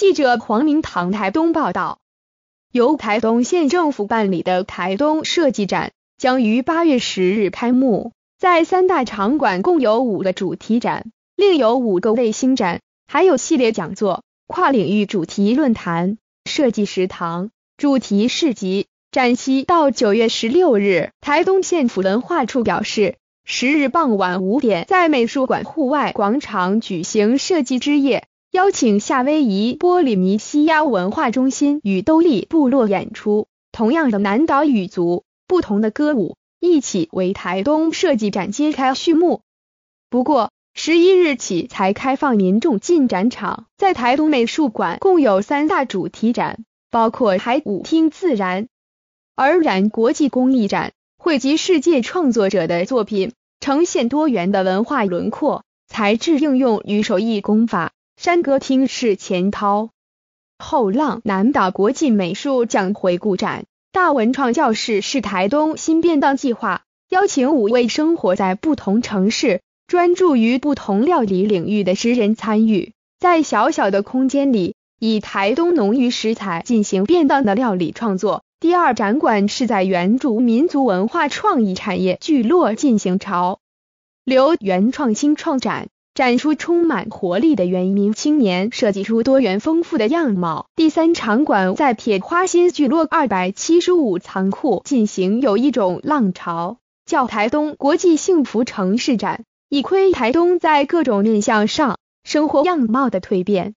记者黄明堂台东报道，由台东县政府办理的台东设计展将于八月十日开幕，在三大场馆共有五个主题展，另有五个卫星展，还有系列讲座、跨领域主题论坛、设计食堂、主题市集，展期到九月十六日。台东县府文化处表示，十日傍晚五点在美术馆户外广场举行设计之夜。邀请夏威夷波利尼西亚文化中心与兜利部落演出，同样的南岛语族，不同的歌舞，一起为台东设计展揭开序幕。不过，十一日起才开放民众进展场，在台东美术馆共有三大主题展，包括海、舞、厅自然，而然国际工艺展汇集世界创作者的作品，呈现多元的文化轮廓、材质应用与手艺工法。山歌厅是前涛后浪南岛国际美术奖回顾展大文创教室是台东新便当计划邀请五位生活在不同城市、专注于不同料理领域的诗人参与，在小小的空间里以台东浓郁食材进行便当的料理创作。第二展馆是在原住民族文化创意产业聚落进行潮流原创新创展。展出充满活力的原名青年，设计出多元丰富的样貌。第三场馆在铁花新聚落二百七十五仓库进行，有一种浪潮叫台东国际幸福城市展，一窥台东在各种面向上生活样貌的蜕变。